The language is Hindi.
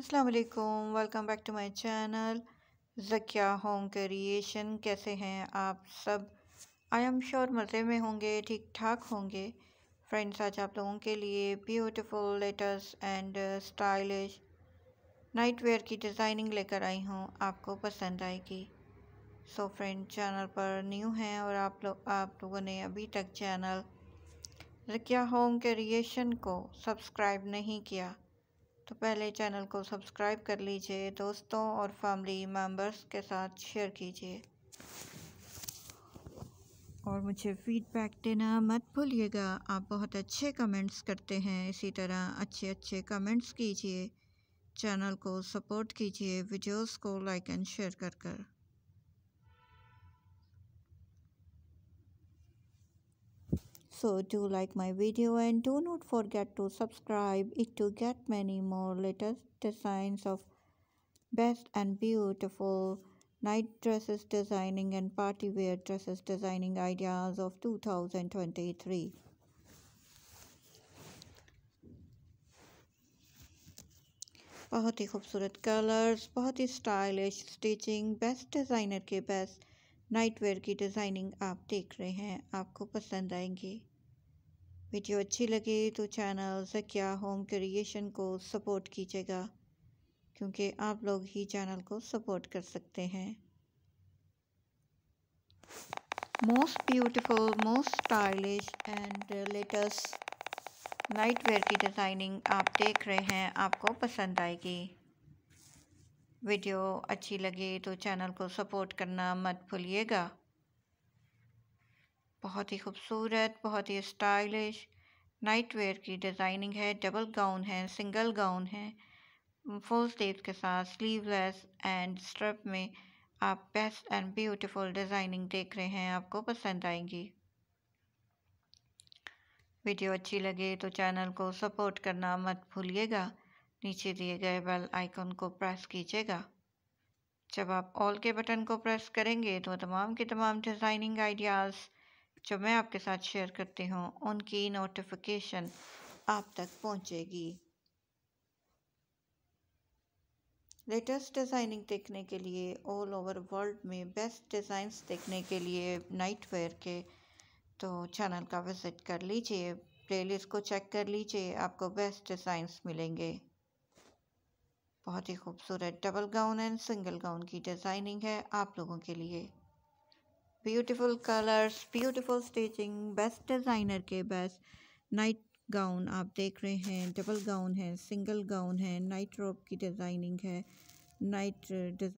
असलकुम welcome back to my channel Zakia home creation कैसे हैं आप सब आई एम श्योर मज़े में होंगे ठीक ठाक होंगे फ्रेंड्स आज आप लोगों के लिए beautiful latest and stylish nightwear की डिज़ाइनिंग लेकर आई हूँ आपको पसंद आएगी सो so, फ्रेंड चैनल पर न्यू हैं और आप लोग आप लोगों ने अभी तक चैनल जकिया होम क्रिएशन को सब्सक्राइब नहीं किया तो पहले चैनल को सब्सक्राइब कर लीजिए दोस्तों और फैमिली मेम्बर्स के साथ शेयर कीजिए और मुझे फीडबैक देना मत भूलिएगा आप बहुत अच्छे कमेंट्स करते हैं इसी तरह अच्छे अच्छे कमेंट्स कीजिए चैनल को सपोर्ट कीजिए वीडियोस को लाइक एंड शेयर कर कर also do like my video and do not forget to subscribe it to get many more latest designs of best and beautiful night dresses designing and party wear dresses designing ideas of 2023. बहुत ही खूबसूरत कलर्स बहुत ही स्टाइलिश स्टिचिंग बेस्ट डिज़ाइनर के बेस्ट नाइट वेयर की डिज़ाइनिंग आप देख रहे हैं आपको पसंद आएंगी वीडियो अच्छी लगे तो चैनल जकिया होम क्रिएशन को सपोर्ट कीजिएगा क्योंकि आप लोग ही चैनल को सपोर्ट कर सकते हैं most beautiful most stylish and latest nightwear की डिज़ाइनिंग आप देख रहे हैं आपको पसंद आएगी वीडियो अच्छी लगे तो चैनल को सपोर्ट करना मत भूलिएगा बहुत ही खूबसूरत बहुत ही स्टाइलिश नाइट वेयर की डिज़ाइनिंग है डबल गाउन है सिंगल गाउन है फुल स्लीव के साथ स्लीवलेस एंड स्ट्रप में आप बेस्ट एंड ब्यूटीफुल डिज़ाइनिंग देख रहे हैं आपको पसंद आएंगी वीडियो अच्छी लगे तो चैनल को सपोर्ट करना मत भूलिएगा नीचे दिए गए बेल आइकन को प्रेस कीजिएगा जब आप ऑल के बटन को प्रेस करेंगे तो तमाम के तमाम डिज़ाइनिंग आइडियाज़ जो मैं आपके साथ शेयर करती हूँ उनकी नोटिफिकेशन आप तक पहुँचेगी लेटेस्ट डिज़ाइनिंग देखने के लिए ऑल ओवर वर्ल्ड में बेस्ट डिज़ाइंस देखने के लिए नाइट वेयर के तो चैनल का विज़िट कर लीजिए प्लेलिस्ट को चेक कर लीजिए आपको बेस्ट डिज़ाइंस मिलेंगे बहुत ही खूबसूरत double gown and single gown की डिज़ाइनिंग है आप लोगों के लिए beautiful colours beautiful stitching best designer के बेस्ट नाइट गाउन आप देख रहे हैं डबल गाउन है सिंगल गाउन है नाइट रोब की डिज़ाइनिंग है नाइट